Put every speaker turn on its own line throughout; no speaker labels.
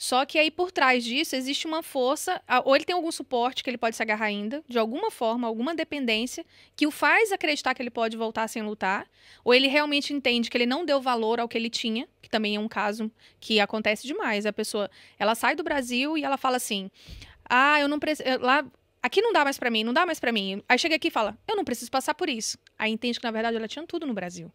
Só que aí por trás disso existe uma força, ou ele tem algum suporte que ele pode se agarrar ainda, de alguma forma, alguma dependência, que o faz acreditar que ele pode voltar sem lutar, ou ele realmente entende que ele não deu valor ao que ele tinha, que também é um caso que acontece demais. A pessoa, ela sai do Brasil e ela fala assim: "Ah, eu não preciso, lá aqui não dá mais para mim, não dá mais para mim". Aí chega aqui e fala: "Eu não preciso passar por isso". Aí entende que na verdade ela tinha tudo no Brasil.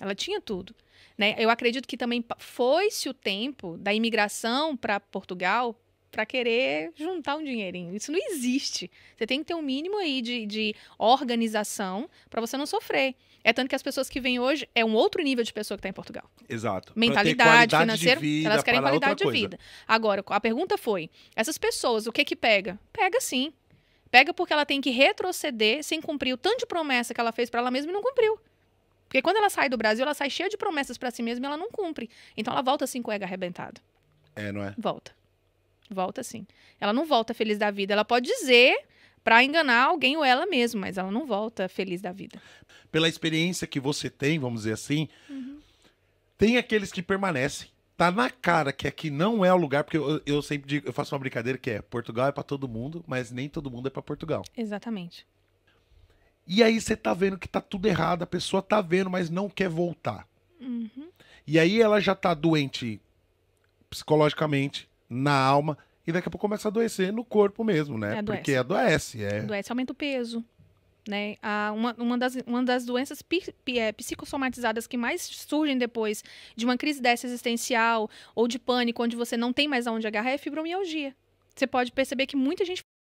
Ela tinha tudo. Né? Eu acredito que também foi-se o tempo da imigração para Portugal para querer juntar um dinheirinho. Isso não existe. Você tem que ter um mínimo aí de, de organização para você não sofrer. É tanto que as pessoas que vêm hoje é um outro nível de pessoa que está em Portugal.
Exato. Mentalidade, financeira, elas querem qualidade de vida.
Agora, a pergunta foi: essas pessoas, o que que pega? Pega sim. Pega porque ela tem que retroceder sem cumprir o tanto de promessa que ela fez para ela mesma e não cumpriu. Porque quando ela sai do Brasil, ela sai cheia de promessas para si mesma e ela não cumpre. Então ela volta assim, com o ego arrebentado. É, não é? Volta. Volta sim. Ela não volta feliz da vida. Ela pode dizer para enganar alguém ou ela mesma, mas ela não volta feliz da vida.
Pela experiência que você tem, vamos dizer assim, uhum. tem aqueles que permanecem. Tá na cara que aqui não é o lugar, porque eu, eu sempre digo, eu faço uma brincadeira que é Portugal é para todo mundo, mas nem todo mundo é para Portugal.
Exatamente.
E aí você tá vendo que tá tudo errado, a pessoa tá vendo, mas não quer voltar. Uhum. E aí ela já tá doente psicologicamente, na alma, e daqui a pouco começa a adoecer no corpo mesmo, né? É Porque adoece. É... Adoece,
aumenta o peso. Né? A, uma, uma, das, uma das doenças pi, pi, é, psicossomatizadas que mais surgem depois de uma crise dessa existencial ou de pânico, onde você não tem mais aonde agarrar, é fibromialgia. Você pode perceber que muita gente